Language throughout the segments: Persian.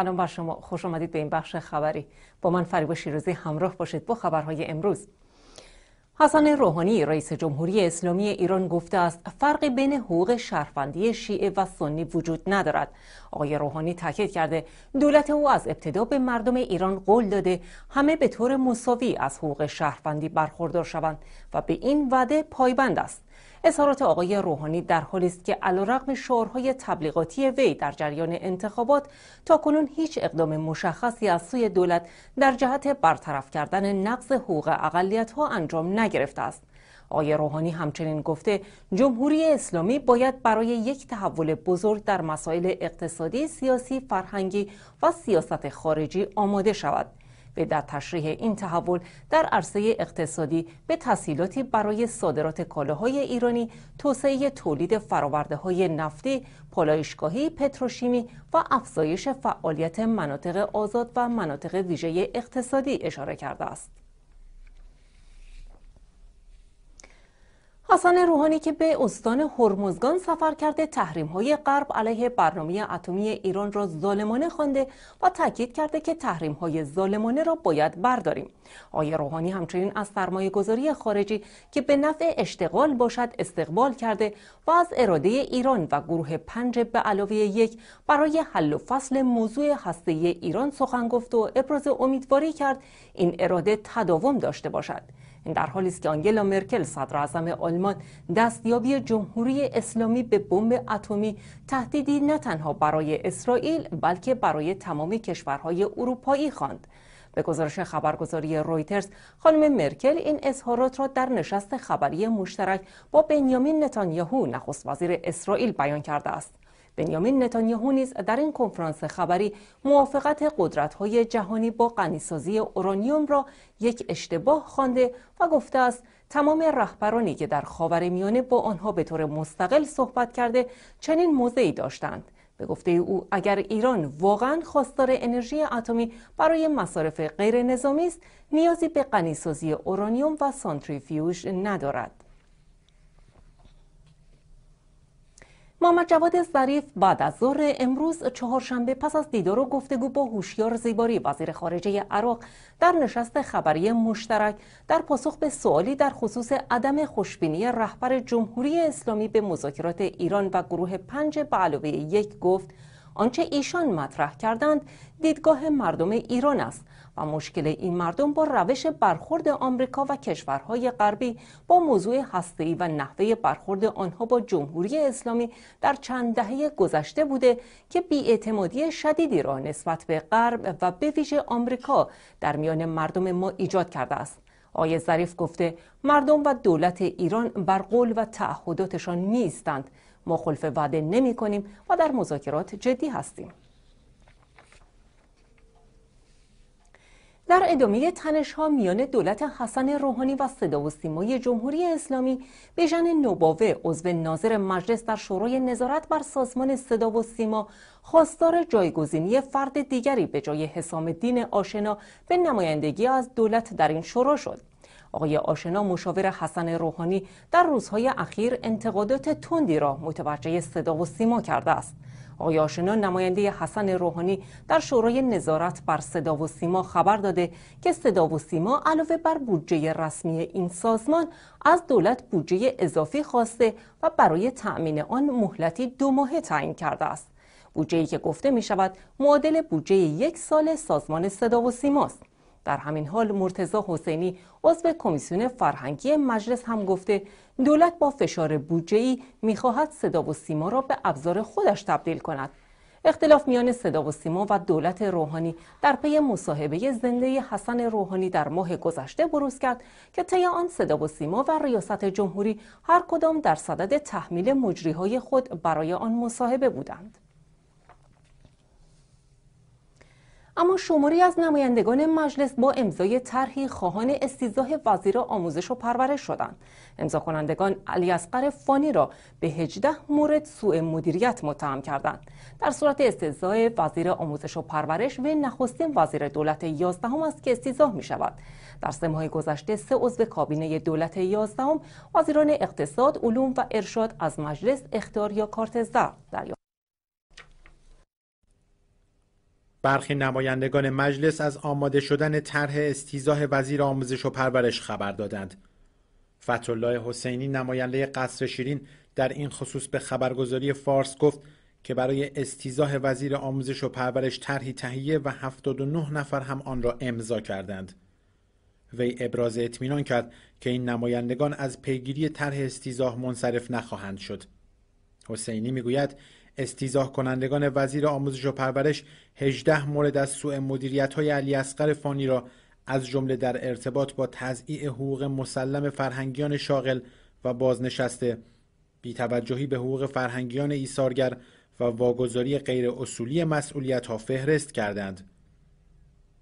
سلام بر شما خوش آمدید به این بخش خبری با من فریبا شیروزی همراه باشید با خبرهای امروز حسن روحانی رئیس جمهوری اسلامی ایران گفته است فرقی بین حقوق شهروندی شیعه و سنی وجود ندارد آقای روحانی تاکید کرده دولت او از ابتدا به مردم ایران قول داده همه به طور مساوی از حقوق شهروندی برخوردار شوند و به این وعده پایبند است اظهارات آقای روحانی در حالی است که علیرغم شعارهای تبلیغاتی وی در جریان انتخابات تا کنون هیچ اقدام مشخصی از سوی دولت در جهت برطرف کردن نقض حقوق ها انجام نگرفته است. آقای روحانی همچنین گفته جمهوری اسلامی باید برای یک تحول بزرگ در مسائل اقتصادی، سیاسی، فرهنگی و سیاست خارجی آماده شود. و در تشریح این تحول در عرصه اقتصادی به تسهیلاتی برای صادرات کالاهای ایرانی توسعه تولید فراورده های نفتی پالایشگاهی پتروشیمی و افزایش فعالیت مناطق آزاد و مناطق ویژه اقتصادی اشاره کرده است حسن روحانی که به استان هرمزگان سفر کرده تحریم های غرب علیه برنامه اتمی ایران را ظالمانه خوانده و تاکید کرده که تحریم های ظالمانه را باید برداریم. آقای روحانی همچنین از سرمایه گذاری خارجی که به نفع اشتغال باشد استقبال کرده و از اراده ایران و گروه پنج به علاوه یک برای حل و فصل موضوع هسته ایران سخن گفت و ابراز امیدواری کرد این اراده تداوم داشته باشد. این در حالی است که آنگلا مرکل صدر آلمان دستیابی جمهوری اسلامی به بمب اتمی تهدیدی نه تنها برای اسرائیل بلکه برای تمام کشورهای اروپایی خواند به گزارش خبرگزاری رویترز خانم مرکل این اظهارات را در نشست خبری مشترک با بنیامین نتانیاهو نخست وزیر اسرائیل بیان کرده است بنیامین نتانیاهو نیز در این کنفرانس خبری موافقت های جهانی با غنیسازی اورانیوم را یک اشتباه خوانده و گفته است تمام رهبرانی که در میانه با آنها به طور مستقل صحبت کرده چنین موضعی داشتند به گفته او اگر ایران واقعا خواستار انرژی اتمی برای مصارف غیر نظامی است نیازی به غنیسازی اورانیوم و سانتریفیوژ ندارد محمد جواد ظریف بعد از ظهر امروز چهارشنبه پس از دیدار و گفتگو با هوشیار زیباری وزیر خارجه عراق در نشست خبری مشترک در پاسخ به سوالی در خصوص عدم خوشبینی رهبر جمهوری اسلامی به مذاکرات ایران و گروه پنج به علاوه یک گفت آنچه ایشان مطرح کردند دیدگاه مردم ایران است و مشکل این مردم با روش برخورد آمریکا و کشورهای غربی با موضوع هسته‌ای و نحوه برخورد آنها با جمهوری اسلامی در چند دهه گذشته بوده که بیاعتمادی شدیدی را نسبت به غرب و به ویژه آمریکا در میان مردم ما ایجاد کرده است. آیه ظریف گفته مردم و دولت ایران بر قول و تعهداتشان نیستند ما خلف وعده نمی کنیم و در مذاکرات جدی هستیم در ادامه تنش ها میان دولت حسن روحانی و صدا و سیمای جمهوری اسلامی به جن نوباوه عضو ناظر مجلس در شورای نظارت بر سازمان صدا و سیما خواستار جایگزینی فرد دیگری به جای حسام دین آشنا به نمایندگی از دولت در این شورا شد آقای آشنا مشاور حسن روحانی در روزهای اخیر انتقادات تندی را متوجه صدا و سیما کرده است آقای آشنا نماینده حسن روحانی در شورای نظارت بر صدا و سیما خبر داده که صدا و سیما علاوه بر بودجه رسمی این سازمان از دولت بودجه اضافی خواسته و برای تأمین آن مهلتی دو ماهه تعیین کرده است. بودجه که گفته می شود معادل بودجه یک سال سازمان صدا و است. در همین حال مرتزا حسینی عضو کمیسیون فرهنگی مجلس هم گفته دولت با فشار ای میخواهد صدا و سیما را به ابزار خودش تبدیل کند. اختلاف میان صدا و سیما و دولت روحانی در پی مصاحبه زنده حسن روحانی در ماه گذشته بروز کرد که طی آن صدا و سیما و ریاست جمهوری هر کدام در صدد تحمیل مجریهای خود برای آن مصاحبه بودند. اما شماری از نمایندگان مجلس با امضای طرحی خواهان استیزاه وزیر آموزش و پرورش شدند امضا کنندگان علی اصغر فانی را به 18 مورد سوء مدیریت متهم کردند در صورت استیزاه وزیر آموزش و پرورش و نخستین وزیر دولت 11 هم است که استیزاه می شود در سه ماه گذشته سه عضو کابینه دولت 11 هم وزیران اقتصاد علوم و ارشاد از مجلس اختیار یا کارت زرد دریافت برخی نمایندگان مجلس از آماده شدن طرح استیزاه وزیر آموزش و پرورش خبر دادند. فتولای حسینی نماینده قصر شیرین در این خصوص به خبرگزاری فارس گفت که برای استیزاه وزیر آموزش و پرورش طرحی تهیه و 79 نفر هم آن را امضا کردند. وی ابراز اطمینان کرد که این نمایندگان از پیگیری طرح استیزاه منصرف نخواهند شد. حسینی میگوید استیزاه کنندگان وزیر آموزش و پرورش 18 مورد از سوء مدیریت های علی اصغر فانی را از جمله در ارتباط با تضییع حقوق مسلم فرهنگیان شاغل و بازنشسته بیتوجهی به حقوق فرهنگیان ایثارگر و واگذاری غیر اصولی مسئولیت ها فهرست کردند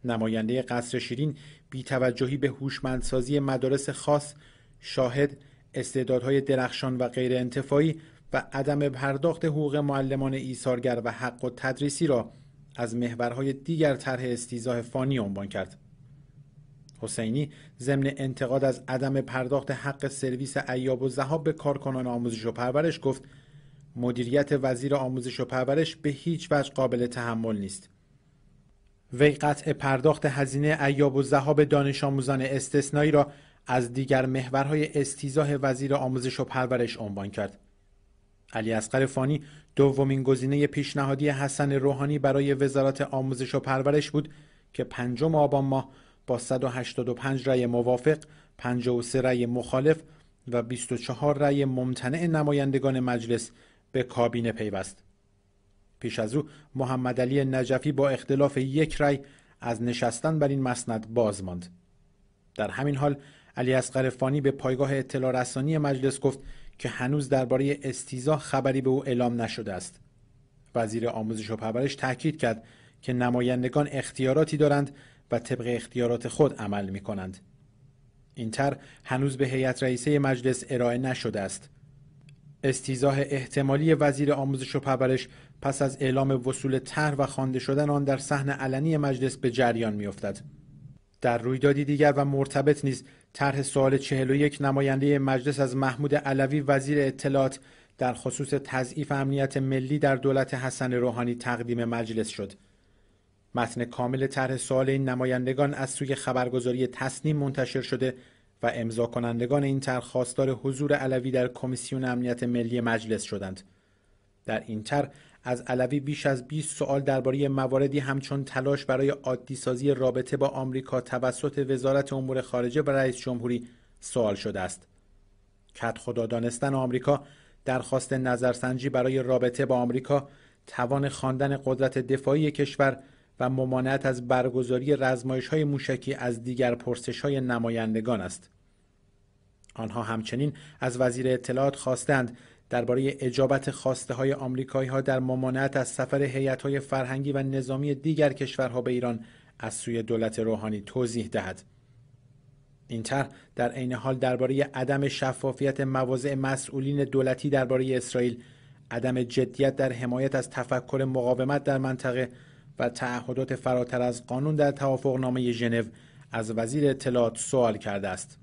نماینده قصر شیرین بیتوجهی به هوشمندسازی مدارس خاص شاهد استعدادهای درخشان و غیر انتفاعی و عدم پرداخت حقوق معلمان ایثارگر و حق و تدریسی را از محورهای دیگر طرح استیزاه فانی عنوان کرد حسینی ضمن انتقاد از عدم پرداخت حق سرویس ایاب و زهاب به کارکنان آموزش و پرورش گفت مدیریت وزیر آموزش و پرورش به هیچ وجه قابل تحمل نیست وی قطع پرداخت هزینه ایاب و زهاب دانش آموزان استثنایی را از دیگر محورهای استیزاه وزیر آموزش و پرورش عنوان کرد علی اصغر فانی دومین گزینه پیشنهادی حسن روحانی برای وزارت آموزش و پرورش بود که پنجم آبان ماه با 185 رأی موافق، 53 رأی مخالف و 24 رأی ممتنع نمایندگان مجلس به کابینه پیوست. پیش از او محمد علی نجفی با اختلاف یک رأی از نشستن بر این مسند باز ماند. در همین حال علی اصغر فانی به پایگاه اطلاع رسانی مجلس گفت که هنوز درباره استیزا خبری به او اعلام نشده است وزیر آموزش و پرورش تاکید کرد که نمایندگان اختیاراتی دارند و طبق اختیارات خود عمل می کنند. این تر هنوز به هیئت رئیسه مجلس ارائه نشده است. استیزاه احتمالی وزیر آموزش و پرورش پس از اعلام وصول طرح و خوانده شدن آن در صحن علنی مجلس به جریان میافتد. در رویدادی دیگر و مرتبط نیز طرح سوال 41 نماینده مجلس از محمود علوی وزیر اطلاعات در خصوص تضعیف امنیت ملی در دولت حسن روحانی تقدیم مجلس شد. متن کامل طرح سوال این نمایندگان از سوی خبرگزاری تصنیم منتشر شده و امضا کنندگان این طرح خواستار حضور علوی در کمیسیون امنیت ملی مجلس شدند. در این طرح از علوی بیش از 20 سوال درباره مواردی همچون تلاش برای عادی سازی رابطه با آمریکا توسط وزارت امور خارجه و رئیس جمهوری سوال شده است. کت خدا دانستن آمریکا درخواست نظرسنجی برای رابطه با آمریکا توان خواندن قدرت دفاعی کشور و ممانعت از برگزاری رزمایش های موشکی از دیگر پرسش های نمایندگان است. آنها همچنین از وزیر اطلاعات خواستند درباره اجابت خواسته های آمریکایی ها در ممانعت از سفر هیئت های فرهنگی و نظامی دیگر کشورها به ایران از سوی دولت روحانی توضیح دهد. این طرح در عین حال درباره عدم شفافیت مواضع مسئولین دولتی درباره اسرائیل، عدم جدیت در حمایت از تفکر مقاومت در منطقه و تعهدات فراتر از قانون در توافقنامه ژنو از وزیر اطلاعات سوال کرده است.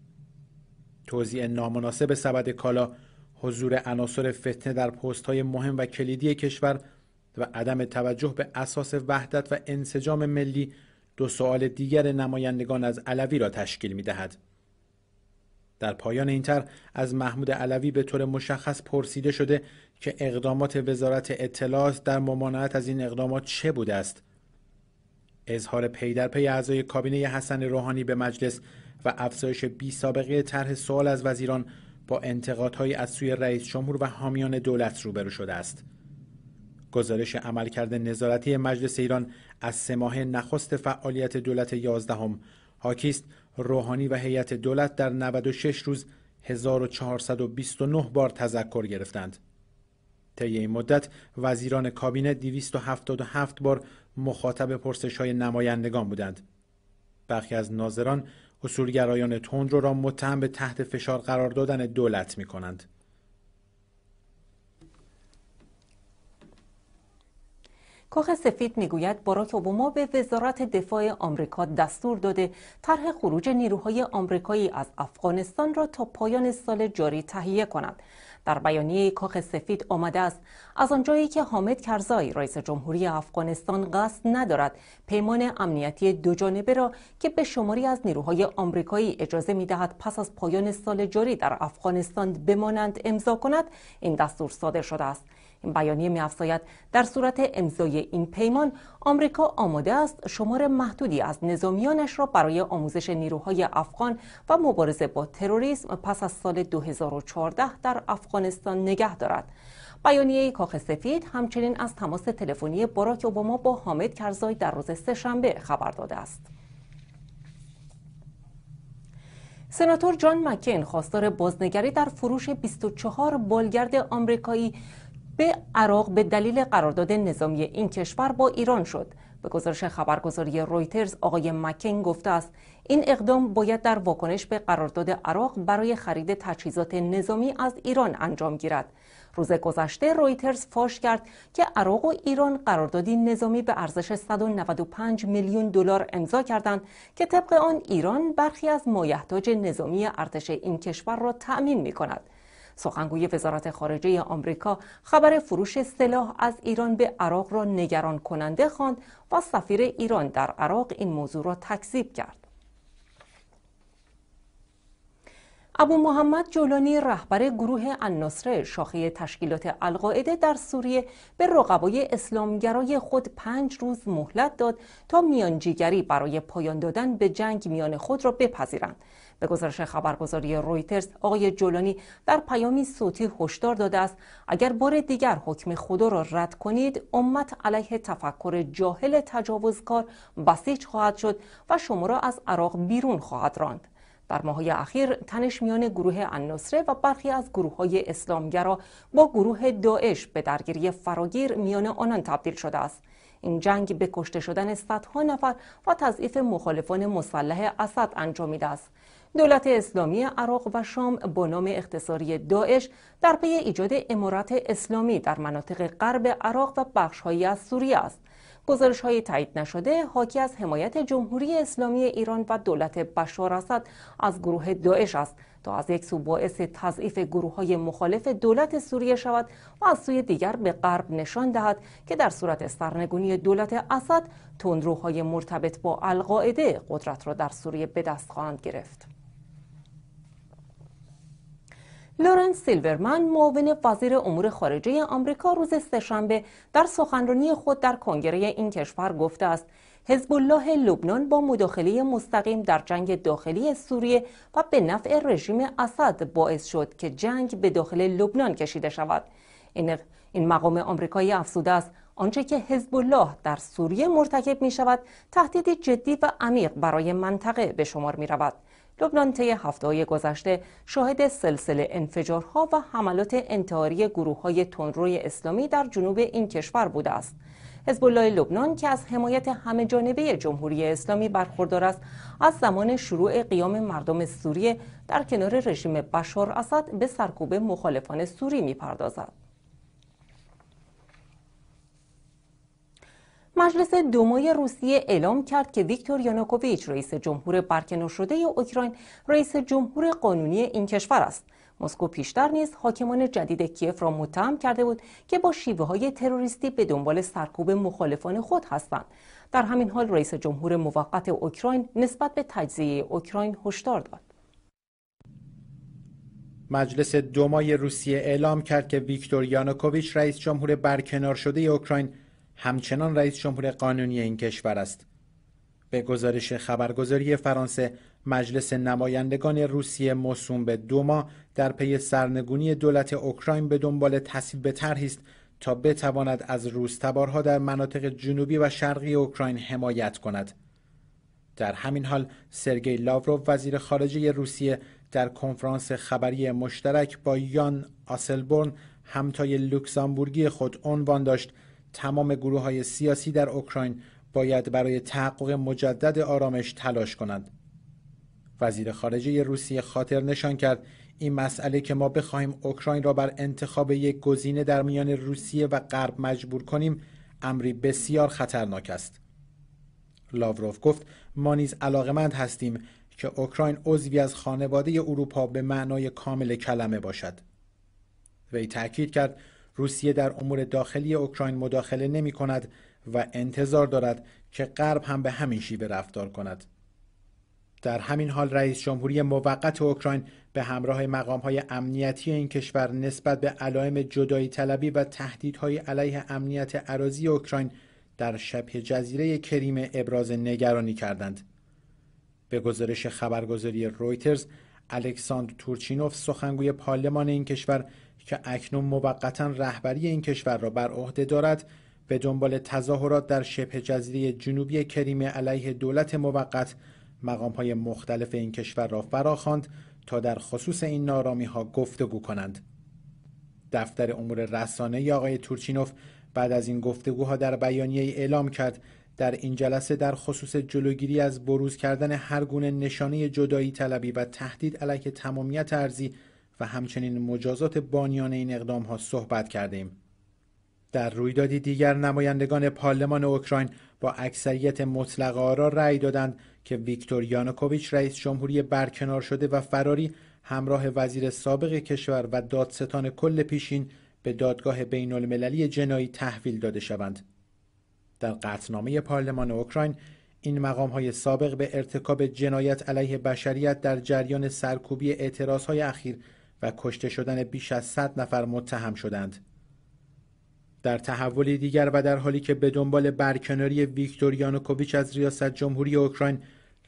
توضیح نامناسب سبد کالا حضور عناصر فتنه در های مهم و کلیدی کشور و عدم توجه به اساس وحدت و انسجام ملی دو سوال دیگر نمایندگان از علوی را تشکیل می دهد. در پایان این تر از محمود علوی به طور مشخص پرسیده شده که اقدامات وزارت اطلاعات در ممانعت از این اقدامات چه بوده است اظهار پی اعضای کابینه حسن روحانی به مجلس و افزایش بی سابقه طرح سوال از وزیران با انتقادهایی از سوی رئیس جمهور و حامیان دولت روبرو شده است. گزارش عملکرد نظارتی مجلس ایران از سه ماه نخست فعالیت دولت یازدهم هم حاکیست روحانی و هیئت دولت در 96 روز 1429 بار تذکر گرفتند. طی این مدت وزیران کابینه 277 بار مخاطب پرسش های نمایندگان بودند. برخی از ناظران اصولگرایان رو را متهم به تحت فشار قرار دادن دولت می کنند. کاخ سفید میگوید باراک اوباما به وزارت دفاع آمریکا دستور داده طرح خروج نیروهای آمریکایی از افغانستان را تا پایان سال جاری تهیه کند در بیانیه کاخ سفید آمده است از آنجایی که حامد کرزای رئیس جمهوری افغانستان قصد ندارد پیمان امنیتی دو جانبه را که به شماری از نیروهای آمریکایی اجازه دهد پس از پایان سال جاری در افغانستان بمانند امضا کند این دستور صادر شده است بیانیه در صورت امضای این پیمان آمریکا آماده است شمار محدودی از نظامیانش را برای آموزش نیروهای افغان و مبارزه با تروریسم پس از سال 2014 در افغانستان نگه دارد. بیانیه کاخ سفید همچنین از تماس تلفنی باراک اوباما با حامد کرزای در روز سهشنبه خبر داده است. سناتور جان مکین خواستار بازنگری در فروش 24 بالگرد آمریکایی به عراق به دلیل قرارداد نظامی این کشور با ایران شد به گزارش خبرگزاری رویترز آقای مکین گفته است این اقدام باید در واکنش به قرارداد عراق برای خرید تجهیزات نظامی از ایران انجام گیرد روز گذشته رویترز فاش کرد که عراق و ایران قراردادی نظامی به ارزش 195 میلیون دلار امضا کردند که طبق آن ایران برخی از مایحتاج نظامی ارتش این کشور را تأمین می کند. سخنگوی وزارت خارجه آمریکا خبر فروش سلاح از ایران به عراق را نگران کننده خواند و سفیر ایران در عراق این موضوع را تکذیب کرد. ابو محمد جولانی رهبر گروه النصره شاخه تشکیلات القاعده در سوریه به رقبای اسلامگرای خود پنج روز مهلت داد تا میانجیگری برای پایان دادن به جنگ میان خود را بپذیرند به گزارش خبرگزاری رویترز آقای جولانی در پیامی صوتی هشدار داده است اگر بار دیگر حکم خدا را رد کنید امت علیه تفکر جاهل تجاوزکار بسیج خواهد شد و شما را از عراق بیرون خواهد راند در ماهای اخیر تنش میان گروه النصره و برخی از گروه های اسلامگرا با گروه داعش به درگیری فراگیر میان آنان تبدیل شده است این جنگ به کشته شدن صدها نفر و تضعیف مخالفان مسلح اسد انجامیده است دولت اسلامی عراق و شام با نام اختصاری داعش در پی ایجاد امارات اسلامی در مناطق غرب عراق و بخشهایی از سوریه است گزارش های تایید نشده حاکی از حمایت جمهوری اسلامی ایران و دولت بشار اسد از گروه داعش است تا از یک سو باعث تضعیف گروه های مخالف دولت سوریه شود و از سوی دیگر به غرب نشان دهد که در صورت سرنگونی دولت اسد تندروهای مرتبط با القاعده قدرت را در سوریه به دست خواهند گرفت لورنس سیلورمن معاون وزیر امور خارجه آمریکا روز سهشنبه در سخنرانی خود در کنگره این کشور گفته است حزب الله لبنان با مداخله مستقیم در جنگ داخلی سوریه و به نفع رژیم اسد باعث شد که جنگ به داخل لبنان کشیده شود این مقام آمریکایی افسوده است آنچه که حزب الله در سوریه مرتکب می شود تهدیدی جدی و عمیق برای منطقه به شمار می رود لبنان طی های گذشته شاهد سلسله انفجارها و حملات انتحاری های تنروی اسلامی در جنوب این کشور بوده است. حزب الله لبنان که از حمایت همه جانبه جمهوری اسلامی برخوردار است از زمان شروع قیام مردم سوریه در کنار رژیم بشار اسد به سرکوب مخالفان سوری میپردازد مجلس دومای روسیه اعلام کرد که ویکتور یانوکوویچ رئیس جمهور برکنار شده اوکراین رئیس جمهور قانونی این کشور است. مسکو پیشتر نیز حاکمان جدید کیف را متهم کرده بود که با شیوه های تروریستی به دنبال سرکوب مخالفان خود هستند. در همین حال رئیس جمهور موقت اوکراین نسبت به تجزیه اوکراین هشدار داد. مجلس دومای روسیه اعلام کرد که ویکتور یانوکوویچ رئیس جمهور برکنار شده اوکراین همچنان رئیس جمهور قانونی این کشور است به گزارش خبرگزاری فرانسه مجلس نمایندگان روسیه موسوم به دوما در پی سرنگونی دولت اوکراین به دنبال تصیب به است تا بتواند از روستبارها در مناطق جنوبی و شرقی اوکراین حمایت کند در همین حال سرگی لاوروف وزیر خارجه روسیه در کنفرانس خبری مشترک با یان آسلبورن همتای لوکزامبورگی خود عنوان داشت تمام گروه های سیاسی در اوکراین باید برای تحقق مجدد آرامش تلاش کنند. وزیر خارجه روسیه خاطر نشان کرد این مسئله که ما بخواهیم اوکراین را بر انتخاب یک گزینه در میان روسیه و غرب مجبور کنیم امری بسیار خطرناک است. لاوروف گفت ما نیز علاقمند هستیم که اوکراین عضوی از خانواده اروپا به معنای کامل کلمه باشد. وی تاکید کرد روسیه در امور داخلی اوکراین مداخله نمی کند و انتظار دارد که غرب هم به همین شیوه رفتار کند. در همین حال رئیس جمهوری موقت اوکراین به همراه مقام های امنیتی این کشور نسبت به علائم جدایی طلبی و تهدیدهای علیه امنیت عراضی اوکراین در شبه جزیره کریم ابراز نگرانی کردند. به گزارش خبرگزاری رویترز الکساندر تورچینوف سخنگوی پارلمان این کشور که اکنون موقتا رهبری این کشور را بر عهده دارد به دنبال تظاهرات در شبه جزیره جنوبی کریمه علیه دولت موقت مقام های مختلف این کشور را فراخواند تا در خصوص این نارامی ها گفتگو کنند. دفتر امور رسانه ی آقای تورچینوف بعد از این گفتگوها در بیانیه ای اعلام کرد در این جلسه در خصوص جلوگیری از بروز کردن هر گونه نشانه جدایی طلبی و تهدید علیه تمامیت ارزی و همچنین مجازات بانیان این اقدام ها صحبت کردیم. در رویدادی دیگر نمایندگان پارلمان اوکراین با اکثریت مطلق آرا رأی دادند که ویکتور یانوکوویچ رئیس جمهوری برکنار شده و فراری همراه وزیر سابق کشور و دادستان کل پیشین به دادگاه بین المللی جنایی تحویل داده شوند. در قطنامه پارلمان اوکراین این مقام های سابق به ارتکاب جنایت علیه بشریت در جریان سرکوبی اعتراض های اخیر و کشته شدن بیش از 100 نفر متهم شدند. در تحولی دیگر و در حالی که به دنبال برکناری ویکتور یانوکوویچ از ریاست جمهوری اوکراین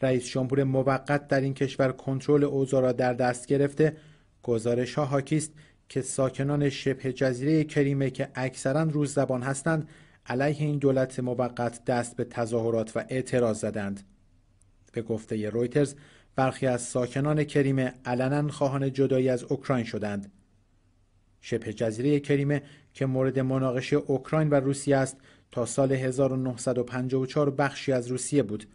رئیس جمهور موقت در این کشور کنترل اوضاع را در دست گرفته گزارش ها حاکی است که ساکنان شبه جزیره کریمه که اکثرا روز زبان هستند علیه این دولت موقت دست به تظاهرات و اعتراض زدند به گفته رویترز برخی از ساکنان کریمه علنا خواهان جدایی از اوکراین شدند. شبه جزیره کریمه که مورد مناقشه اوکراین و روسیه است تا سال 1954 بخشی از روسیه بود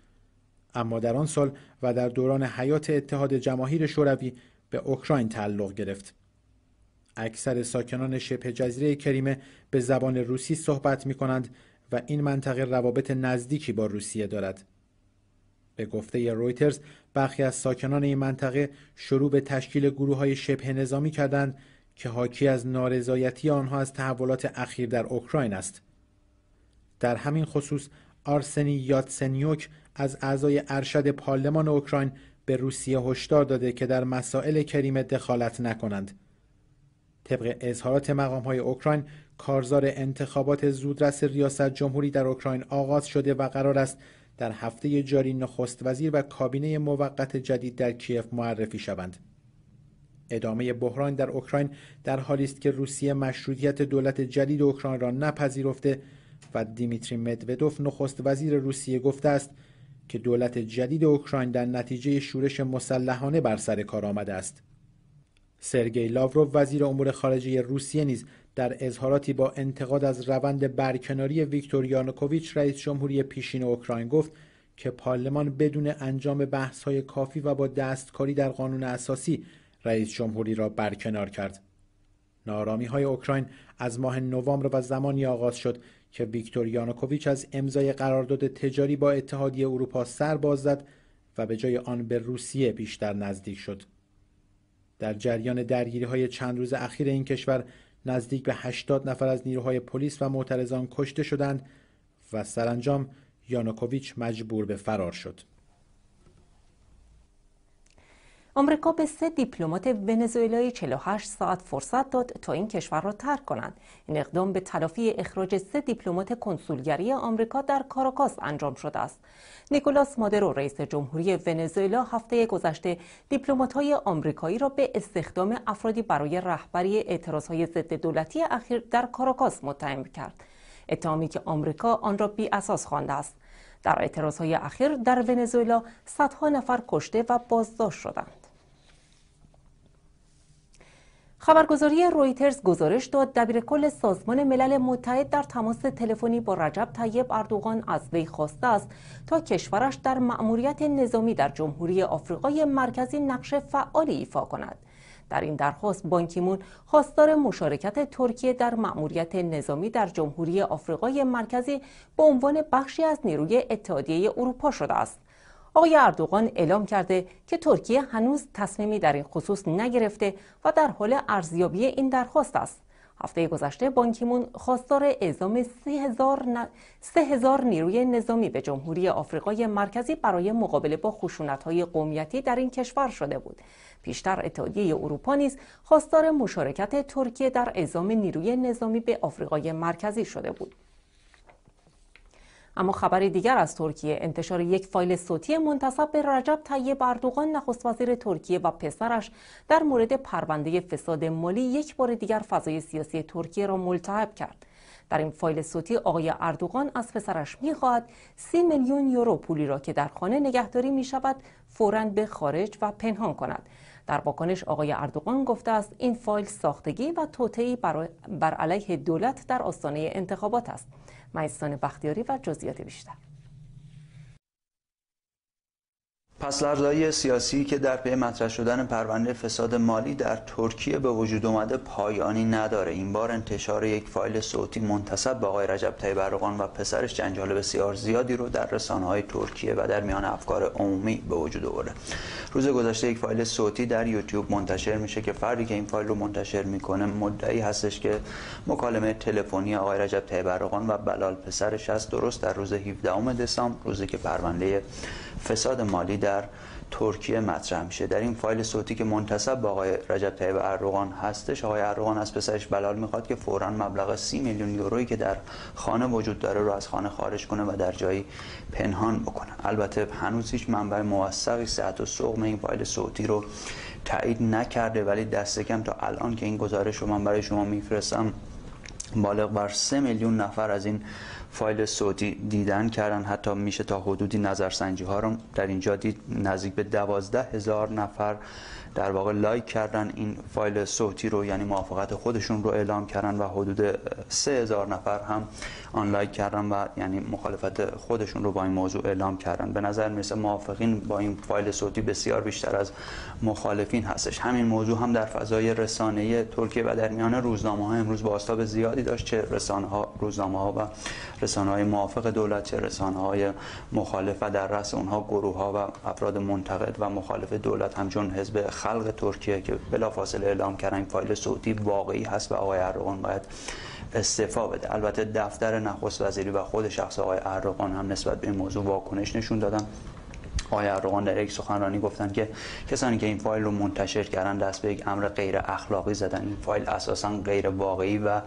اما در آن سال و در دوران حیات اتحاد جماهیر شوروی به اوکراین تعلق گرفت اکثر ساکنان شبه جزیره کریمه به زبان روسی صحبت می کنند و این منطقه روابط نزدیکی با روسیه دارد به گفته رویترز برخی از ساکنان این منطقه شروع به تشکیل گروه های شبه نظامی کردند که حاکی از نارضایتی آنها از تحولات اخیر در اوکراین است در همین خصوص آرسنی یاتسنیوک از اعضای ارشد پارلمان اوکراین به روسیه هشدار داده که در مسائل کریمه دخالت نکنند طبق اظهارات مقام های اوکراین کارزار انتخابات زودرس ریاست جمهوری در اوکراین آغاز شده و قرار است در هفته جاری نخست وزیر و کابینه موقت جدید در کیف معرفی شوند. ادامه بحران در اوکراین در حالی است که روسیه مشروطیت دولت جدید اوکراین را نپذیرفته و دیمیتری مدودوف نخست وزیر روسیه گفته است که دولت جدید اوکراین در نتیجه شورش مسلحانه بر سر کار آمده است. سرگئی لاوروف وزیر امور خارجه روسیه نیز در اظهاراتی با انتقاد از روند برکناری ویکتور یانوکوویچ رئیس جمهوری پیشین اوکراین گفت که پارلمان بدون انجام های کافی و با دستکاری در قانون اساسی رئیس جمهوری را برکنار کرد. نارامی های اوکراین از ماه نوامبر و زمانی آغاز شد که ویکتور یانوکوویچ از امضای قرارداد تجاری با اتحادیه اروپا سر باز زد و به جای آن به روسیه بیشتر نزدیک شد. در جریان درگیری های چند روز اخیر این کشور نزدیک به 80 نفر از نیروهای پلیس و معترضان کشته شدند و سرانجام یانوکوویچ مجبور به فرار شد. آمریکا به سه دیپلمات ونزوئلایی 48 ساعت فرصت داد تا این کشور را ترک کنند. این اقدام به تلافی اخراج سه دیپلمات کنسولگری آمریکا در کاراکاس انجام شده است. نیکولاس مادرو رئیس جمهوری ونزوئلا هفته گذشته دیپلمات‌های آمریکایی را به استخدام افرادی برای رهبری اعتراض‌های ضد دولتی اخیر در کاراکاس متهم کرد. اتهامی که آمریکا آن را بی اساس خوانده است. در اعتراضهای اخیر در ونزوئلا صدها نفر کشته و بازداشت شدند. خبرگزاری رویترز گزارش داد دبیر کل سازمان ملل متحد در تماس تلفنی با رجب طیب اردوغان از وی خواسته است تا کشورش در مأموریت نظامی در جمهوری آفریقای مرکزی نقش فعالی ایفا کند در این درخواست بانکیمون خواستار مشارکت ترکیه در مأموریت نظامی در جمهوری آفریقای مرکزی به عنوان بخشی از نیروی اتحادیه اروپا شده است آقای اردوغان اعلام کرده که ترکیه هنوز تصمیمی در این خصوص نگرفته و در حال ارزیابی این درخواست است. هفته گذشته بانکیمون خواستار اعزام 3000 نیروی نظامی به جمهوری آفریقای مرکزی برای مقابله با خشونت‌های قومیتی در این کشور شده بود. پیشتر اتحادیه اروپا نیز خواستار مشارکت ترکیه در اعزام نیروی نظامی به آفریقای مرکزی شده بود. اما خبر دیگر از ترکیه انتشار یک فایل صوتی منتصب به رجب طیب اردوغان نخست وزیر ترکیه و پسرش در مورد پرونده فساد مالی یک بار دیگر فضای سیاسی ترکیه را ملتهب کرد در این فایل صوتی آقای اردوغان از پسرش میخواهد سی میلیون یورو پولی را که در خانه نگهداری می شود فوراً به خارج و پنهان کند در واکنش آقای اردوغان گفته است این فایل ساختگی و توطعی بر علیه دولت در آستانه انتخابات است میستان بختیاری و جزئیات بیشتر پس لرزایی سیاسی که در پی مطرح شدن پرونده فساد مالی در ترکیه به وجود اومده پایانی نداره این بار انتشار یک فایل صوتی منتصب به آقای رجب طیب و پسرش جنجال بسیار زیادی رو در های ترکیه و در میان افکار عمومی به وجود آورده روز گذشته یک فایل صوتی در یوتیوب منتشر میشه که فردی که این فایل رو منتشر میکنه مدعی هستش که مکالمه تلفنی آقای رجب طیب و بلال پسرش است درست در روز 17 دسامبر روزی که پرونده فساد مالی در در ترکیه مطرح میشه در این فایل صوتی که منتسب به آقای رجب طیب اردوغان هستش آقای اردوغان از پسرش بلال میخواد که فورا مبلغ سی میلیون یورویی که در خانه وجود داره رو از خانه خارج کنه و در جایی پنهان بکنه البته هنوز هیچ منبع موثقی صحت و سقم این فایل صوتی رو تایید نکرده ولی دست کم تا الان که این گزارش رو من برای شما میفرستم بالغ بر سه میلیون نفر از این فایل صوتی دیدن کردن حتی میشه تا حدودی نظرسنجی ها رو در اینجا دید نزدیک به دوازده هزار نفر در واقع لایک کردن این فایل صوتی رو یعنی موافقت خودشون رو اعلام کردن و حدود 3000 نفر هم آن لایک کردن و یعنی مخالفت خودشون رو با این موضوع اعلام کردن به نظر میرسه موافقین با این فایل صوتی بسیار بیشتر از مخالفین هستش همین موضوع هم در فضای رسانه ترکیه و در میان روزنامه ها امروز باستاب زیادی داشت چه رسانه ها و رسانه های موافق دولت چه رسانه های مخالف و در رأس اونها گروه و افراد منتقد و مخالف دولت همچون حزب خلق ترکیه که بلافاصله اعلام کردن فایل صوتی واقعی هست و آقای اردوغان باید استعفا بده البته دفتر نخست وزیری و خود شخص آقای اردوغان هم نسبت به این موضوع واکنش نشون دادن آقای اردوغان در یک سخنرانی گفتن که کسانی که این فایل رو منتشر کردن دست به یک امر غیر اخلاقی زدن این فایل اساسا غیر واقعی و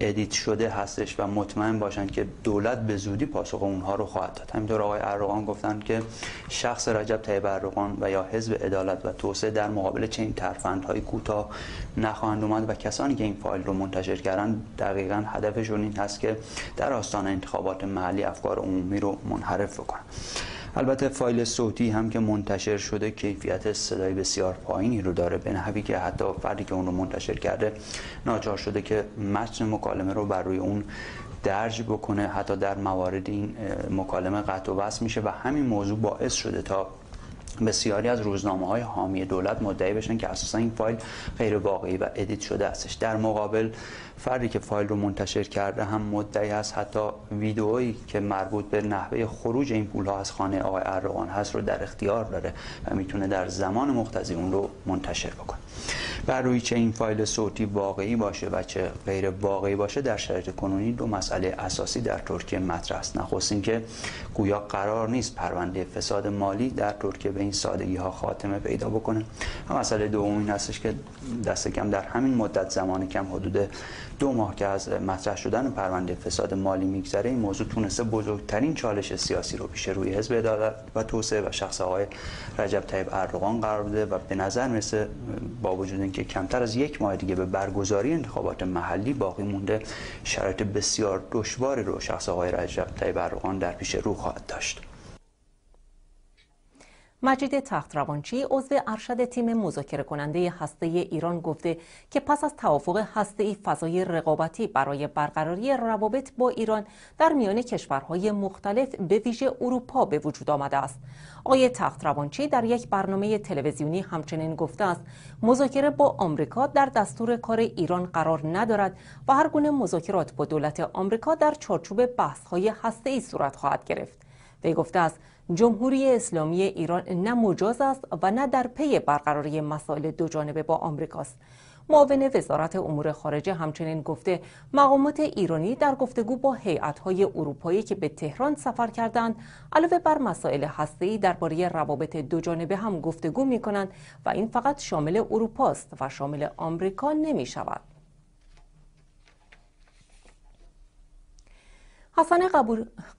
ادیت شده هستش و مطمئن باشند که دولت به زودی پاسخ اونها رو خواهد داد همینطور آقای عرقان گفتند که شخص رجب طیب عرقان و یا حزب عدالت و توسعه در مقابل چنین ترفندهای کوتاه نخواهند اومد و کسانی که این فایل رو منتشر کردن دقیقا هدفشون این هست که در آستان انتخابات محلی افکار عمومی رو منحرف بکنن البته فایل صوتی هم که منتشر شده کیفیت صدای بسیار پایینی رو داره به نحوی که حتی فردی که اون رو منتشر کرده ناچار شده که متن مکالمه رو بر روی اون درج بکنه حتی در موارد این مکالمه قطع و وصل میشه و همین موضوع باعث شده تا بسیاری از روزنامه های حامی دولت مدعی بشن که اساسا این فایل غیر واقعی و ادیت شده استش در مقابل فردی که فایل رو منتشر کرده هم مدعی است حتی ویدئویی که مربوط به نحوه خروج این پول ها از خانه آقای اردوغان هست رو در اختیار داره و میتونه در زمان مختزی اون رو منتشر بکنه بر روی چه این فایل صوتی واقعی باشه و چه غیر واقعی باشه در شرایط کنونی دو مسئله اساسی در ترکیه مطرح است نخست اینکه گویا قرار نیست پرونده فساد مالی در ترکیه به این سادگی ها خاتمه پیدا بکنه و مسئله دوم این هستش که دست کم در همین مدت زمان کم حدود دو ماه که از مطرح شدن پرونده فساد مالی میگذره این موضوع تونسته بزرگترین چالش سیاسی رو پیش روی حزب عدالت و توسعه و شخص آقای رجب طیب اردوغان قرار بده و به نظر مثل با وجود که کمتر از یک ماه دیگه به برگزاری انتخابات محلی باقی مونده شرایط بسیار دشواری رو شخص آقای رجب طیب در پیش رو خواهد داشت مجید تخت روانچی عضو ارشد تیم مذاکره کننده هسته ایران گفته که پس از توافق هسته ای فضای رقابتی برای برقراری روابط با ایران در میان کشورهای مختلف به ویژه اروپا به وجود آمده است. آقای تخت روانچی در یک برنامه تلویزیونی همچنین گفته است مذاکره با آمریکا در دستور کار ایران قرار ندارد و هر گونه مذاکرات با دولت آمریکا در چارچوب بحث‌های هسته‌ای صورت خواهد گرفت. وی گفته است جمهوری اسلامی ایران نه مجاز است و نه در پی برقراری مسائل دو جانبه با آمریکاست. معاون وزارت امور خارجه همچنین گفته مقامات ایرانی در گفتگو با هیئت‌های اروپایی که به تهران سفر کردند علاوه بر مسائل هسته‌ای درباره روابط دوجانبه هم گفتگو می‌کنند و این فقط شامل اروپا است و شامل آمریکا نمی‌شود. حسن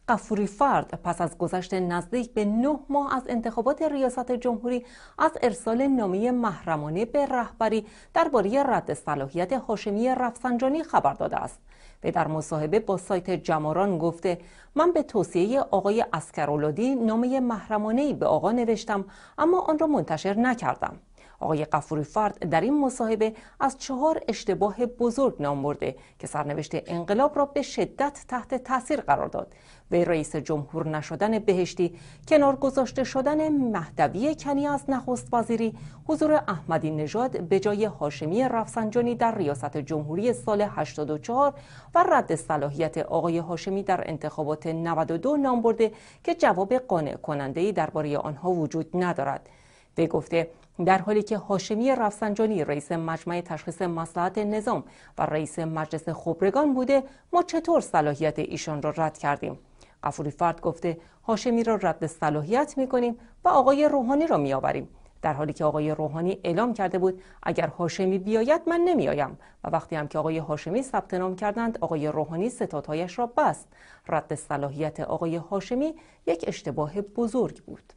قفوری فرد پس از گذشت نزدیک به نه ماه از انتخابات ریاست جمهوری از ارسال نامه محرمانه به رهبری درباره رد صلاحیت هاشمی رفسنجانی خبر داده است وی در مصاحبه با سایت جماران گفته من به توصیه آقای اسکرولادی نامه محرمانه به آقا نوشتم اما آن را منتشر نکردم آقای قفوری فرد در این مصاحبه از چهار اشتباه بزرگ نام برده که سرنوشت انقلاب را به شدت تحت تاثیر قرار داد وی رئیس جمهور نشدن بهشتی کنار گذاشته شدن مهدوی کنی از نخست وزیری حضور احمدی نژاد به جای هاشمی رفسنجانی در ریاست جمهوری سال 84 و رد صلاحیت آقای هاشمی در انتخابات 92 نام برده که جواب قانع کننده درباره آنها وجود ندارد وی گفته در حالی که هاشمی رفسنجانی رئیس مجمع تشخیص مسلحت نظام و رئیس مجلس خبرگان بوده ما چطور صلاحیت ایشان را رد کردیم قفوری فرد گفته هاشمی را رد صلاحیت می کنیم و آقای روحانی را می آوریم. در حالی که آقای روحانی اعلام کرده بود اگر هاشمی بیاید من نمیآیم و وقتی هم که آقای هاشمی ثبت نام کردند آقای روحانی ستادهایش را بست رد صلاحیت آقای هاشمی یک اشتباه بزرگ بود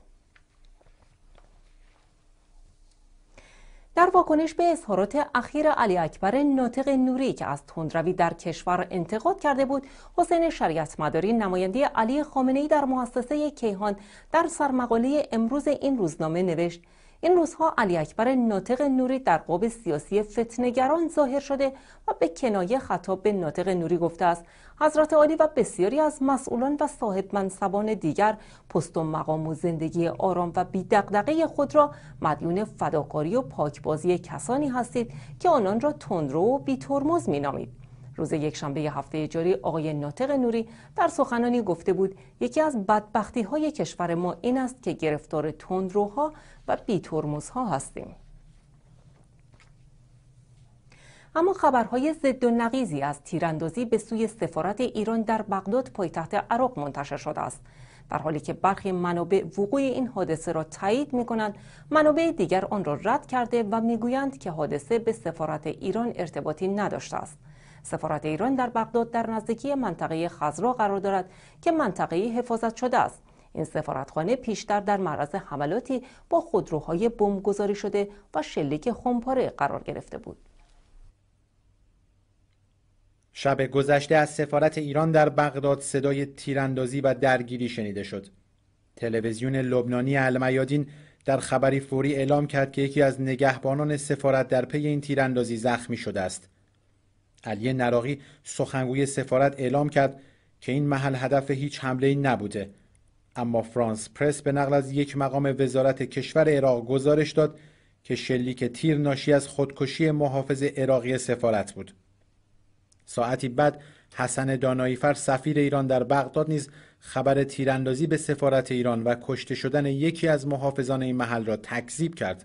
در واکنش به اظهارات اخیر علی اکبر ناطق نوری که از تندروی در کشور انتقاد کرده بود حسین شریعت مداری نماینده علی خامنه در مؤسسه کیهان در سرمقاله امروز این روزنامه نوشت این روزها علی اکبر ناطق نوری در قاب سیاسی فتنگران ظاهر شده و به کنایه خطاب به ناطق نوری گفته است حضرت عالی و بسیاری از مسئولان و صاحب منصبان دیگر پست و مقام و زندگی آرام و بیدقدقه خود را مدیون فداکاری و پاکبازی کسانی هستید که آنان را تندرو و می نامید. روز یکشنبه هفته جاری آقای ناطق نوری در سخنانی گفته بود یکی از بدبختی های کشور ما این است که گرفتار تندروها و بی ها هستیم اما خبرهای ضد و نقیزی از تیراندازی به سوی سفارت ایران در بغداد پایتخت عراق منتشر شده است در حالی که برخی منابع وقوع این حادثه را تایید می کنند منابع دیگر آن را رد کرده و میگویند که حادثه به سفارت ایران ارتباطی نداشته است سفارت ایران در بغداد در نزدیکی منطقه خزرا قرار دارد که منطقه حفاظت شده است این سفارتخانه پیشتر در معرض حملاتی با خودروهای گذاری شده و شلیک خمپاره قرار گرفته بود شب گذشته از سفارت ایران در بغداد صدای تیراندازی و درگیری شنیده شد تلویزیون لبنانی المیادین در خبری فوری اعلام کرد که یکی از نگهبانان سفارت در پی این تیراندازی زخمی شده است علی نراقی سخنگوی سفارت اعلام کرد که این محل هدف هیچ حمله ای نبوده اما فرانس پرس به نقل از یک مقام وزارت کشور عراق گزارش داد که شلیک تیر ناشی از خودکشی محافظ عراقی سفارت بود ساعتی بعد حسن داناییفر سفیر ایران در بغداد نیز خبر تیراندازی به سفارت ایران و کشته شدن یکی از محافظان این محل را تکذیب کرد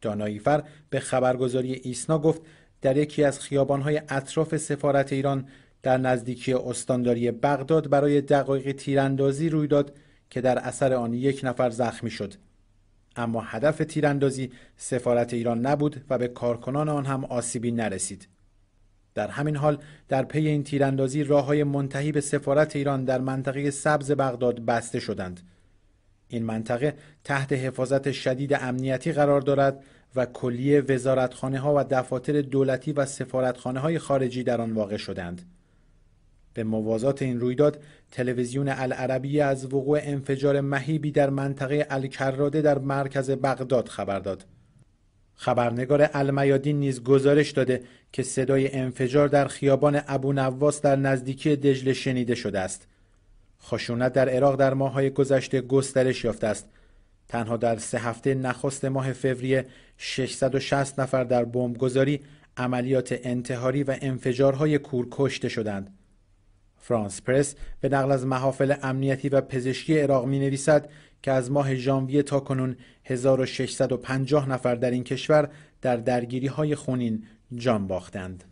داناییفر به خبرگزاری ایسنا گفت در یکی از خیابانهای اطراف سفارت ایران در نزدیکی استانداری بغداد برای دقایق تیراندازی روی داد که در اثر آن یک نفر زخمی شد اما هدف تیراندازی سفارت ایران نبود و به کارکنان آن هم آسیبی نرسید در همین حال در پی این تیراندازی راه منتهی به سفارت ایران در منطقه سبز بغداد بسته شدند این منطقه تحت حفاظت شدید امنیتی قرار دارد و کلیه وزارتخانه ها و دفاتر دولتی و سفارتخانه های خارجی در آن واقع شدند. به موازات این رویداد تلویزیون العربی از وقوع انفجار مهیبی در منطقه الکراده در مرکز بغداد خبر داد. خبرنگار المیادین نیز گزارش داده که صدای انفجار در خیابان ابو نواس در نزدیکی دجله شنیده شده است. خشونت در عراق در ماه‌های گذشته گسترش یافته است تنها در سه هفته نخست ماه فوریه 660 نفر در بمبگذاری عملیات انتحاری و انفجارهای کور کشته شدند. فرانس پرس به نقل از محافل امنیتی و پزشکی عراق می نویسد که از ماه ژانویه تا کنون 1650 نفر در این کشور در درگیری های خونین جان باختند.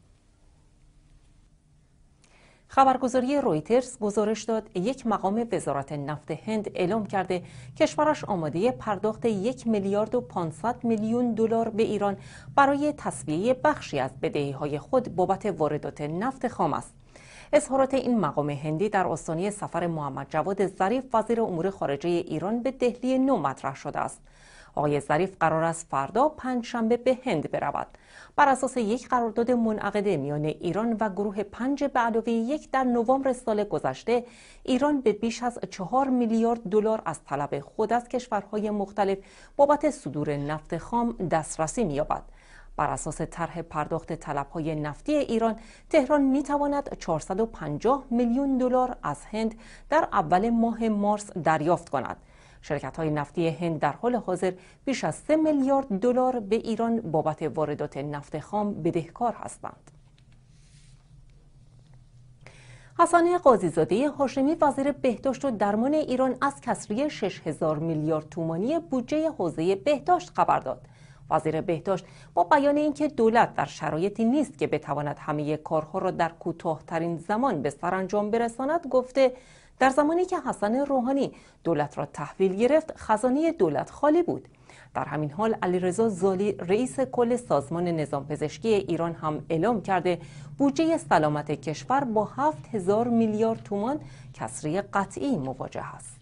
خبرگزاری رویترز گزارش داد یک مقام وزارت نفت هند اعلام کرده کشورش آماده پرداخت یک میلیارد و 500 میلیون دلار به ایران برای تصویه بخشی از بدهی های خود بابت واردات نفت خام است. اظهارات این مقام هندی در آستانه سفر محمد جواد ظریف وزیر امور خارجه ایران به دهلی نو مطرح شده است. آقای ظریف قرار است فردا پنجشنبه به هند برود. بر اساس یک قرارداد منعقده میان ایران و گروه پنج علاوه یک در نوامبر سال گذشته ایران به بیش از چهار میلیارد دلار از طلب خود از کشورهای مختلف بابت صدور نفت خام دسترسی مییابد بر اساس طرح پرداخت طلبهای نفتی ایران تهران میتواند تواند 450 میلیون دلار از هند در اول ماه مارس دریافت کند شرکت های نفتی هند در حال حاضر بیش از 3 میلیارد دلار به ایران بابت واردات نفت خام بدهکار هستند. حسن قاضیزاده هاشمی وزیر بهداشت و درمان ایران از کسری هزار میلیارد تومانی بودجه حوزه بهداشت خبر داد. وزیر بهداشت با بیان اینکه دولت در شرایطی نیست که بتواند همه کارها را در کوتاهترین زمان به سرانجام برساند گفته در زمانی که حسن روحانی دولت را تحویل گرفت خزانه دولت خالی بود در همین حال علیرضا زالی رئیس کل سازمان نظام پزشکی ایران هم اعلام کرده بودجه سلامت کشور با 7000 میلیارد تومان کسری قطعی مواجه است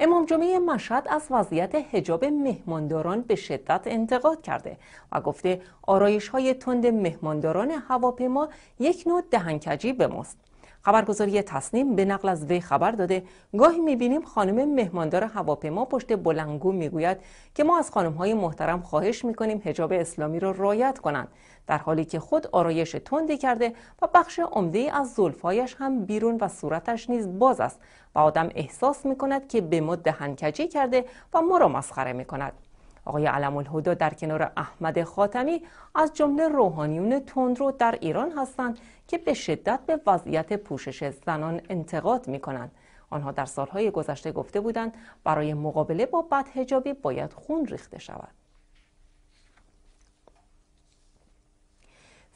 امام جمعه مشهد از وضعیت حجاب مهمانداران به شدت انتقاد کرده و گفته آرایش های تند مهمانداران هواپیما یک نوع دهنکجی به ماست خبرگزاری تصنیم به نقل از وی خبر داده گاهی میبینیم خانم مهماندار هواپیما پشت بلنگو میگوید که ما از خانمهای محترم خواهش میکنیم حجاب اسلامی را رعایت کنند در حالی که خود آرایش تندی کرده و بخش عمده از زلفهایش هم بیرون و صورتش نیز باز است و آدم احساس میکند که به ما دهنکجی کرده و ما را مسخره میکند آقای علم الهدا در کنار احمد خاتمی از جمله روحانیون تندرو در ایران هستند که به شدت به وضعیت پوشش زنان انتقاد می کنند. آنها در سالهای گذشته گفته بودند برای مقابله با بدهجابی باید خون ریخته شود.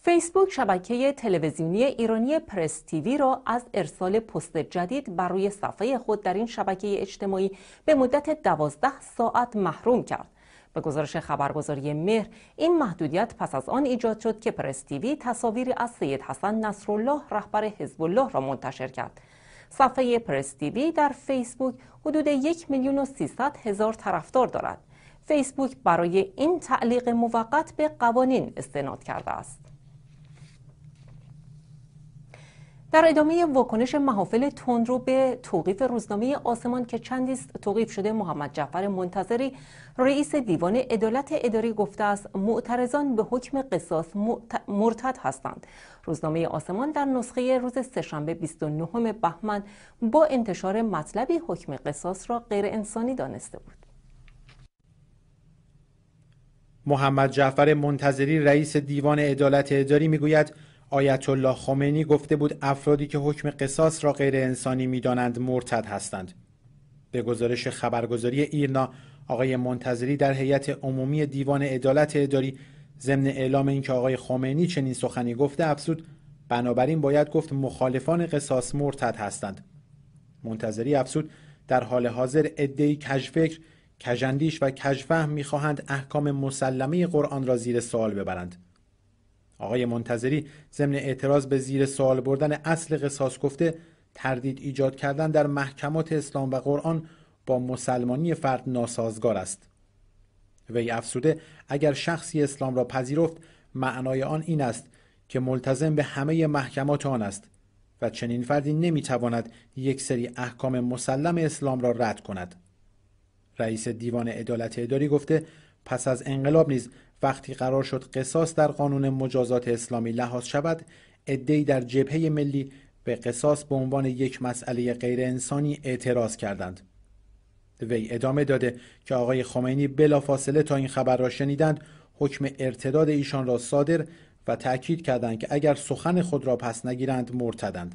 فیسبوک شبکه تلویزیونی ایرانی پرس تیوی را از ارسال پست جدید بر روی صفحه خود در این شبکه اجتماعی به مدت دوازده ساعت محروم کرد. به گزارش خبرگزاری مهر این محدودیت پس از آن ایجاد شد که پرستیوی تصاویری از سید حسن نصرالله رهبر حزب الله را منتشر کرد صفحه پرستیوی در فیسبوک حدود یک میلیون و سیصد هزار طرفدار دارد فیسبوک برای این تعلیق موقت به قوانین استناد کرده است در ادامه واکنش محافل تندرو به توقیف روزنامه آسمان که چندیست توقیف شده محمد جعفر منتظری رئیس دیوان عدالت اداری گفته است معترضان به حکم قصاص مرتد هستند روزنامه آسمان در نسخه روز سهشنبه 29 بهمن با انتشار مطلبی حکم قصاص را غیر انسانی دانسته بود محمد جعفر منتظری رئیس دیوان عدالت اداری میگوید آیت الله خمینی گفته بود افرادی که حکم قصاص را غیر انسانی دانند مرتد هستند به گزارش خبرگزاری ایرنا آقای منتظری در هیئت عمومی دیوان عدالت اداری ضمن اعلام اینکه آقای خمینی چنین سخنی گفته افسود بنابراین باید گفت مخالفان قصاص مرتد هستند منتظری افسود در حال حاضر عدهای کژفکر کژاندیش و کژفهم میخواهند احکام مسلمه قرآن را زیر سوال ببرند آقای منتظری ضمن اعتراض به زیر سوال بردن اصل قصاص گفته تردید ایجاد کردن در محکمات اسلام و قرآن با مسلمانی فرد ناسازگار است وی افسوده اگر شخصی اسلام را پذیرفت معنای آن این است که ملتزم به همه محکمات آن است و چنین فردی نمیتواند یک سری احکام مسلم اسلام را رد کند رئیس دیوان عدالت اداری گفته پس از انقلاب نیز وقتی قرار شد قصاص در قانون مجازات اسلامی لحاظ شود عدهای در جبهه ملی به قصاص به عنوان یک مسئله غیر انسانی اعتراض کردند وی ادامه داده که آقای خمینی بلافاصله تا این خبر را شنیدند حکم ارتداد ایشان را صادر و تأکید کردند که اگر سخن خود را پس نگیرند مرتدند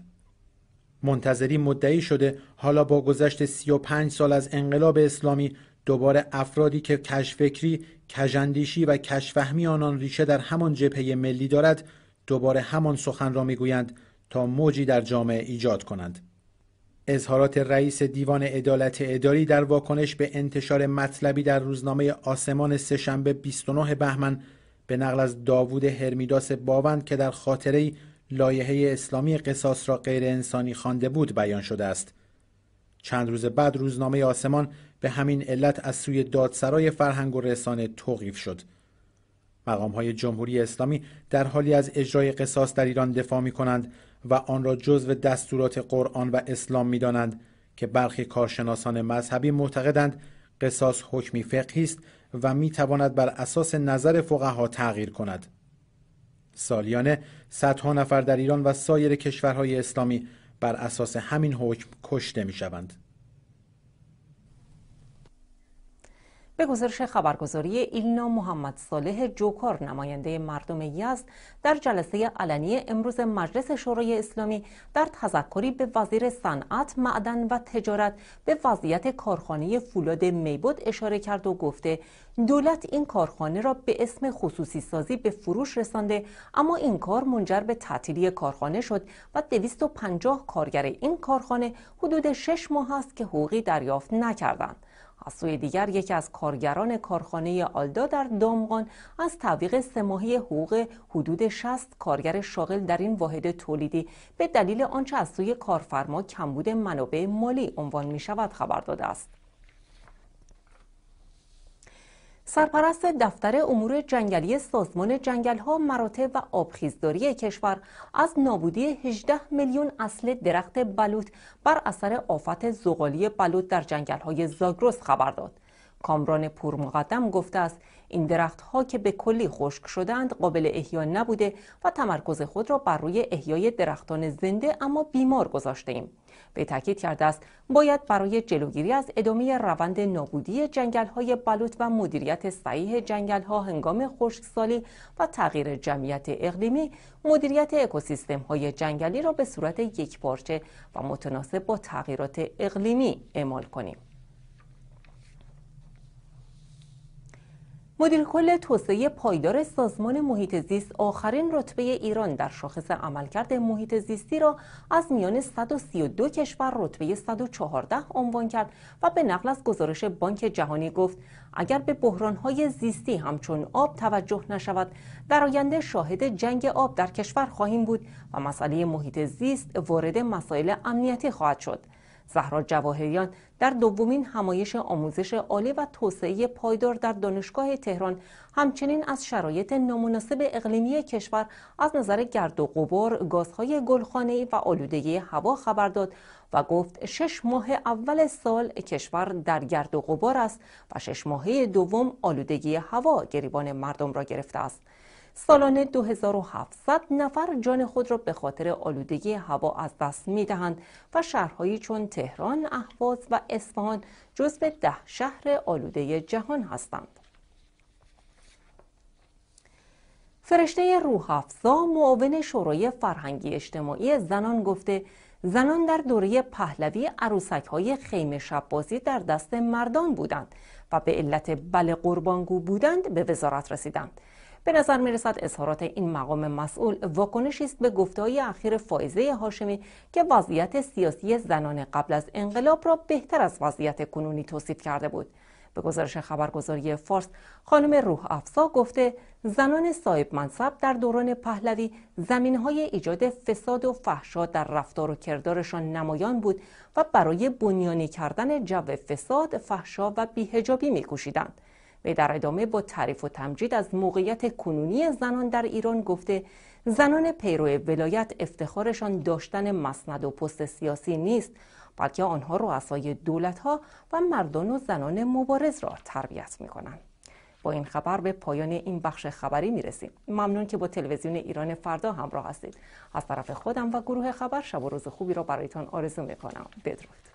منتظری مدعی شده حالا با گذشت 35 سال از انقلاب اسلامی دوباره افرادی که کشفکری، کجندیشی و کشفهمی آنان ریشه در همان جبهه ملی دارد دوباره همان سخن را میگویند تا موجی در جامعه ایجاد کنند اظهارات رئیس دیوان عدالت اداری در واکنش به انتشار مطلبی در روزنامه آسمان سهشنبه 29 بهمن به نقل از داوود هرمیداس باوند که در خاطره لایحه اسلامی قصاص را غیر انسانی خوانده بود بیان شده است چند روز بعد روزنامه آسمان به همین علت از سوی دادسرای فرهنگ و رسانه توقیف شد مقام های جمهوری اسلامی در حالی از اجرای قصاص در ایران دفاع می کنند و آن را جزو دستورات قرآن و اسلام می دانند که برخی کارشناسان مذهبی معتقدند قصاص حکمی فقهی است و می تواند بر اساس نظر فقها تغییر کند سالیانه صدها نفر در ایران و سایر کشورهای اسلامی بر اساس همین حکم کشته می شوند. به گزارش خبرگزاری ایلنا محمد صالح جوکار نماینده مردم یزد در جلسه علنی امروز مجلس شورای اسلامی در تذکری به وزیر صنعت، معدن و تجارت به وضعیت کارخانه فولاد میبود اشاره کرد و گفته دولت این کارخانه را به اسم خصوصی سازی به فروش رسانده اما این کار منجر به تعطیلی کارخانه شد و 250 کارگر این کارخانه حدود 6 ماه است که حقوقی دریافت نکردند. از سوی دیگر یکی از کارگران کارخانه آلدا در دامغان از تعویق ماهه حقوق حدود 60 کارگر شاغل در این واحد تولیدی به دلیل آنچه از سوی کارفرما کمبود منابع مالی عنوان می شود خبر داده است. سرپرست دفتر امور جنگلی سازمان جنگل ها مراتع و آبخیزداری کشور از نابودی 18 میلیون اصل درخت بلوط بر اثر آفت زغالی بلوط در جنگل های زاگرس خبر داد. کامران پورمقدم گفته است این درخت که به کلی خشک شدند قابل احیا نبوده و تمرکز خود را بر روی احیای درختان زنده اما بیمار گذاشته ایم. به تاکید کرده است باید برای جلوگیری از ادامه روند نابودی جنگل های بلوط و مدیریت صحیح جنگل ها هنگام خشکسالی و تغییر جمعیت اقلیمی مدیریت اکوسیستم های جنگلی را به صورت یکپارچه و متناسب با تغییرات اقلیمی اعمال کنیم مدیر کل توسعه پایدار سازمان محیط زیست آخرین رتبه ایران در شاخص عملکرد محیط زیستی را از میان 132 کشور رتبه 114 عنوان کرد و به نقل از گزارش بانک جهانی گفت اگر به بحرانهای زیستی همچون آب توجه نشود در آینده شاهد جنگ آب در کشور خواهیم بود و مسئله محیط زیست وارد مسائل امنیتی خواهد شد زهرا جواهریان در دومین همایش آموزش عالی و توسعه پایدار در دانشگاه تهران همچنین از شرایط نامناسب اقلیمی کشور از نظر گرد و غبار، گازهای گلخانه‌ای و آلودگی هوا خبر داد و گفت شش ماه اول سال کشور در گرد و غبار است و شش ماهه دوم آلودگی هوا گریبان مردم را گرفته است. سالانه 2700 نفر جان خود را به خاطر آلودگی هوا از دست می دهند و شهرهایی چون تهران، اهواز و اصفهان جزو ده شهر آلوده جهان هستند. فرشته افزا معاون شورای فرهنگی اجتماعی زنان گفته زنان در دوره پهلوی عروسک های خیمه شب در دست مردان بودند و به علت بله قربانگو بودند به وزارت رسیدند به نظر می رسد اظهارات این مقام مسئول واکنشی است به گفتههای اخیر فائزه هاشمی که وضعیت سیاسی زنان قبل از انقلاب را بهتر از وضعیت کنونی توصیف کرده بود به گزارش خبرگزاری فارس خانم روح افسا گفته زنان صاحب منصب در دوران پهلوی زمین های ایجاد فساد و فحشا در رفتار و کردارشان نمایان بود و برای بنیانی کردن جو فساد، فحشا و بیهجابی میکوشیدند. و در ادامه با تعریف و تمجید از موقعیت کنونی زنان در ایران گفته زنان پیرو ولایت افتخارشان داشتن مسند و پست سیاسی نیست بلکه آنها رؤسای دولت ها و مردان و زنان مبارز را تربیت می با این خبر به پایان این بخش خبری می رسیم. ممنون که با تلویزیون ایران فردا همراه هستید. از طرف خودم و گروه خبر شب و روز خوبی را برایتان آرزو میکنم. کنم. بدرود.